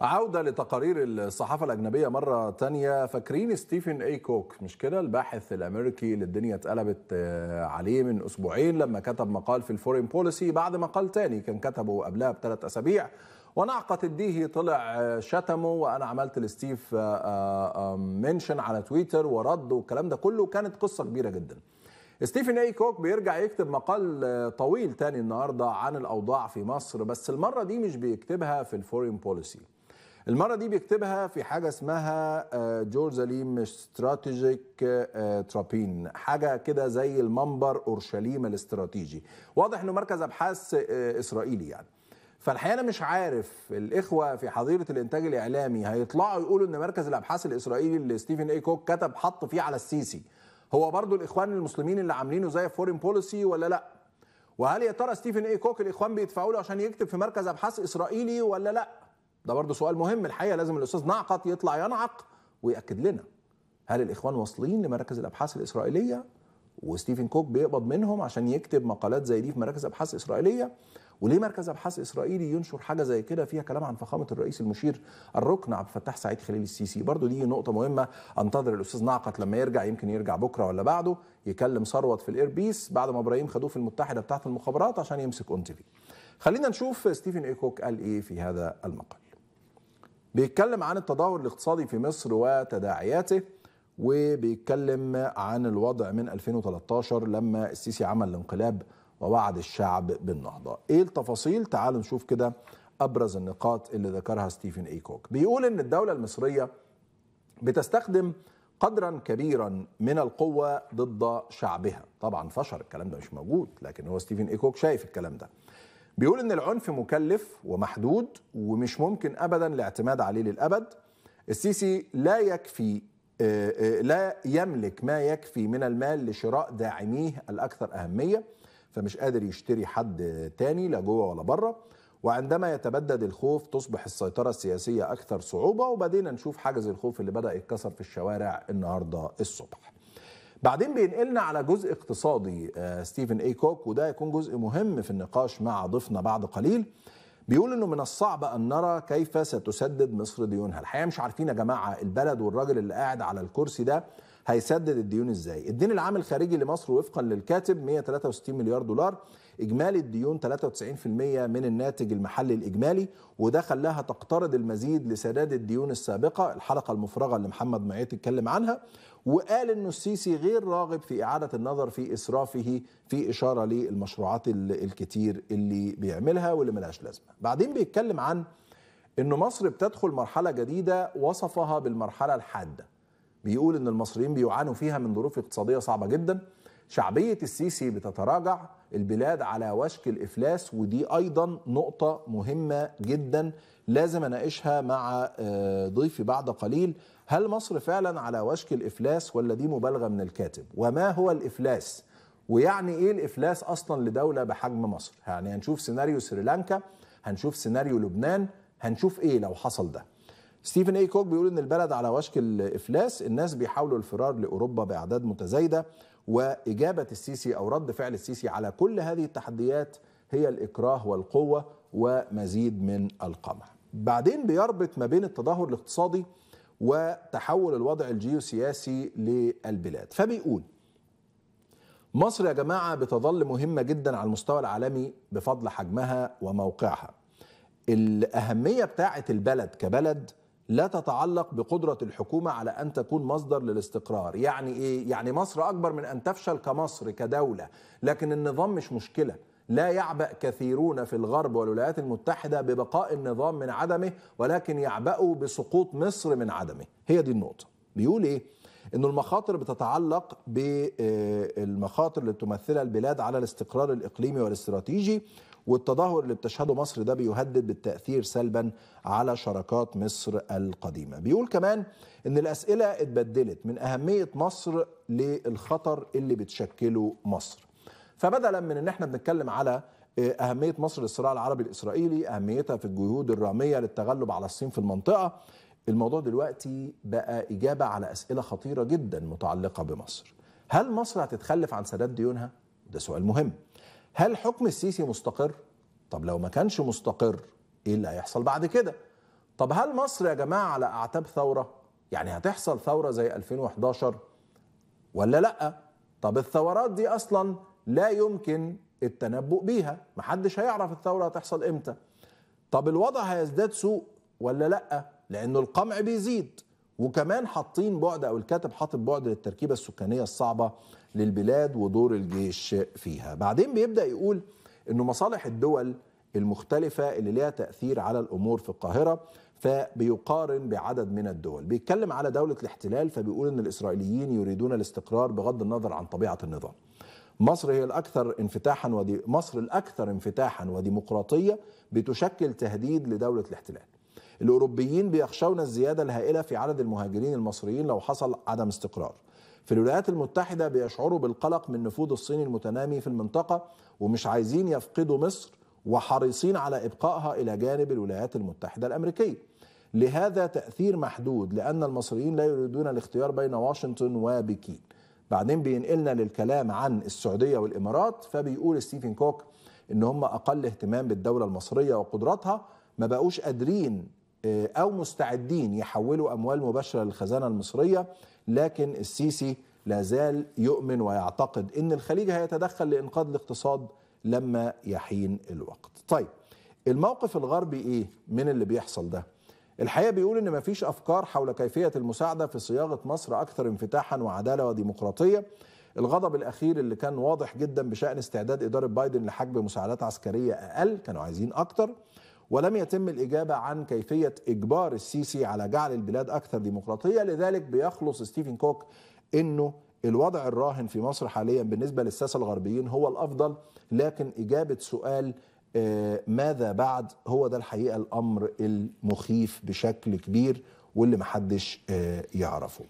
عودة لتقارير الصحافة الأجنبية مرة تانية فاكرين ستيفن أي كوك مش كده الباحث الأمريكي اللي الدنيا اتقلبت آه، عليه من أسبوعين لما كتب مقال في الفورين بوليسي بعد مقال تاني كان كتبه قبلها بثلاث أسابيع ونعقة الديهي طلع آه، شتمه وأنا عملت لستيف آه، منشن على تويتر ورد والكلام ده كله كانت قصة كبيرة جداً ستيفن اي كوك بيرجع يكتب مقال طويل تاني النهارده عن الاوضاع في مصر بس المره دي مش بيكتبها في الفورين بوليسي المره دي بيكتبها في حاجه اسمها جورزاليم استراتيجيك ترابين حاجه كده زي المنبر اورشليم الاستراتيجي واضح انه مركز ابحاث آه، اسرائيلي يعني فالحقيقه انا مش عارف الاخوه في حظيره الانتاج الاعلامي هيطلعوا يقولوا ان مركز الابحاث الاسرائيلي اللي ستيفن اي كوك كتب حط فيه على السيسي هو برضو الاخوان المسلمين اللي عاملينه زي فورين بوليسي ولا لا وهل يا ترى ستيفن اي كوك الاخوان بيدفعوا له عشان يكتب في مركز ابحاث اسرائيلي ولا لا ده برضه سؤال مهم الحقيقه لازم الاستاذ نعقط يطلع ينعق وياكد لنا هل الاخوان واصلين لمراكز الابحاث الاسرائيليه وستيفن كوك بيقبض منهم عشان يكتب مقالات زي دي في مراكز ابحاث اسرائيليه وليه مركز ابحاث اسرائيلي ينشر حاجه زي كده فيها كلام عن فخامه الرئيس المشير الركن عبد الفتاح سعيد خليل السيسي برضو دي نقطه مهمه انتظر الاستاذ نعقت لما يرجع يمكن يرجع بكره ولا بعده يكلم ثروت في الايربيس بعد ما ابراهيم خدوه في المتحده بتاعه المخابرات عشان يمسك اون تي في خلينا نشوف ستيفن ايكوك قال ايه في هذا المقال بيتكلم عن التدهور الاقتصادي في مصر وتداعياته وبيتكلم عن الوضع من 2013 لما السيسي عمل الانقلاب ووعد الشعب بالنهضة ايه التفاصيل تعالوا نشوف كده ابرز النقاط اللي ذكرها ستيفن اي كوك بيقول ان الدولة المصرية بتستخدم قدرا كبيرا من القوة ضد شعبها طبعا فشل الكلام ده مش موجود لكن هو ستيفن ايكوك شايف الكلام ده بيقول ان العنف مكلف ومحدود ومش ممكن ابدا الاعتماد عليه للابد السيسي لا يكفي آه، آه، لا يملك ما يكفي من المال لشراء داعميه الاكثر اهميه فمش قادر يشتري حد تاني لا جوه ولا بره وعندما يتبدد الخوف تصبح السيطره السياسيه اكثر صعوبه وبدينا نشوف حجز الخوف اللي بدا يتكسر في الشوارع النهارده الصبح بعدين بينقلنا على جزء اقتصادي آه، ستيفن اي كوك وده يكون جزء مهم في النقاش مع ضيفنا بعد قليل بيقول انه من الصعب ان نرى كيف ستسدد مصر ديونها الحقيقه مش عارفين يا جماعه البلد والراجل اللي قاعد على الكرسي ده هيسدد الديون ازاي الدين العام الخارجي لمصر وفقا للكاتب 163 مليار دولار اجمالي الديون 93% من الناتج المحلي الاجمالي وده خلاها تقترض المزيد لسداد الديون السابقه الحلقه المفرغه اللي محمد معيط اتكلم عنها وقال انه السيسي غير راغب في اعاده النظر في اسرافه في اشاره للمشروعات الكتير اللي بيعملها واللي ملهاش لازمه. بعدين بيتكلم عن ان مصر بتدخل مرحله جديده وصفها بالمرحله الحاده. بيقول ان المصريين بيعانوا فيها من ظروف اقتصاديه صعبه جدا شعبية السيسي بتتراجع البلاد على وشك الإفلاس ودي أيضا نقطة مهمة جدا لازم أناقشها مع آه، ضيفي بعد قليل هل مصر فعلا على وشك الإفلاس ولا دي مبالغة من الكاتب وما هو الإفلاس ويعني إيه الإفلاس أصلا لدولة بحجم مصر يعني هنشوف سيناريو سريلانكا هنشوف سيناريو لبنان هنشوف إيه لو حصل ده ستيفن اي كوك بيقول ان البلد على وشك الافلاس الناس بيحاولوا الفرار لاوروبا باعداد متزايده واجابه السيسي او رد فعل السيسي على كل هذه التحديات هي الاكراه والقوه ومزيد من القمع. بعدين بيربط ما بين التدهور الاقتصادي وتحول الوضع الجيوسياسي للبلاد فبيقول مصر يا جماعه بتظل مهمه جدا على المستوى العالمي بفضل حجمها وموقعها. الاهميه بتاعه البلد كبلد لا تتعلق بقدرة الحكومة على أن تكون مصدر للاستقرار يعني إيه؟ يعني مصر أكبر من أن تفشل كمصر كدولة لكن النظام مش مشكلة لا يعبأ كثيرون في الغرب والولايات المتحدة ببقاء النظام من عدمه ولكن يعبأوا بسقوط مصر من عدمه هي دي النقطة بيقول إيه؟ انه المخاطر بتتعلق بالمخاطر آه، اللي بتمثلها البلاد على الاستقرار الاقليمي والاستراتيجي والتدهور اللي بتشهده مصر ده بيهدد بالتاثير سلبا على شراكات مصر القديمه. بيقول كمان ان الاسئله اتبدلت من اهميه مصر للخطر اللي بتشكله مصر. فبدلا من ان احنا بنتكلم على آه، اهميه مصر للصراع العربي الاسرائيلي، اهميتها في الجهود الراميه للتغلب على الصين في المنطقه، الموضوع دلوقتي بقى إجابة على أسئلة خطيرة جدا متعلقة بمصر هل مصر هتتخلف عن سداد ديونها؟ ده سؤال مهم هل حكم السيسي مستقر؟ طب لو ما كانش مستقر إيه اللي هيحصل بعد كده؟ طب هل مصر يا جماعة على أعتاب ثورة؟ يعني هتحصل ثورة زي 2011 ولا لأ؟ طب الثورات دي أصلا لا يمكن التنبؤ بيها محدش هيعرف الثورة هتحصل إمتى طب الوضع هيزداد سوء ولا لأ؟ لانه القمع بيزيد وكمان حاطين بعد او الكاتب حاطط بعد للتركيبه السكانيه الصعبه للبلاد ودور الجيش فيها بعدين بيبدا يقول انه مصالح الدول المختلفه اللي ليها تاثير على الامور في القاهره فبيقارن بعدد من الدول بيتكلم على دولة الاحتلال فبيقول ان الاسرائيليين يريدون الاستقرار بغض النظر عن طبيعة النظام مصر هي الاكثر انفتاحا ودي مصر الاكثر انفتاحا وديمقراطيه بتشكل تهديد لدوله الاحتلال الأوروبيين بيخشون الزيادة الهائلة في عدد المهاجرين المصريين لو حصل عدم استقرار في الولايات المتحدة بيشعروا بالقلق من نفوذ الصين المتنامي في المنطقة ومش عايزين يفقدوا مصر وحريصين على إبقائها إلى جانب الولايات المتحدة الأمريكية لهذا تأثير محدود لأن المصريين لا يريدون الاختيار بين واشنطن وبكين بعدين بينقلنا للكلام عن السعودية والإمارات فبيقول ستيفن كوك إن هم أقل اهتمام بالدولة المصرية وقدراتها ما بقوش قادرين آه، او مستعدين يحولوا اموال مباشره للخزانه المصريه لكن السيسي لا زال يؤمن ويعتقد ان الخليج هيتدخل لانقاذ الاقتصاد لما يحين الوقت. طيب الموقف الغربي ايه من اللي بيحصل ده؟ الحقيقه بيقول ان مفيش افكار حول كيفيه المساعده في صياغه مصر اكثر انفتاحا وعداله وديمقراطيه. الغضب الاخير اللي كان واضح جدا بشان استعداد اداره بايدن لحجب مساعدات عسكريه اقل، كانوا عايزين اكتر. ولم يتم الإجابة عن كيفية إجبار السيسي على جعل البلاد أكثر ديمقراطية لذلك بيخلص ستيفن كوك أنه الوضع الراهن في مصر حاليا بالنسبة للساسة الغربيين هو الأفضل لكن إجابة سؤال آه، ماذا بعد هو ده الحقيقة الأمر المخيف بشكل كبير واللي محدش آه، يعرفه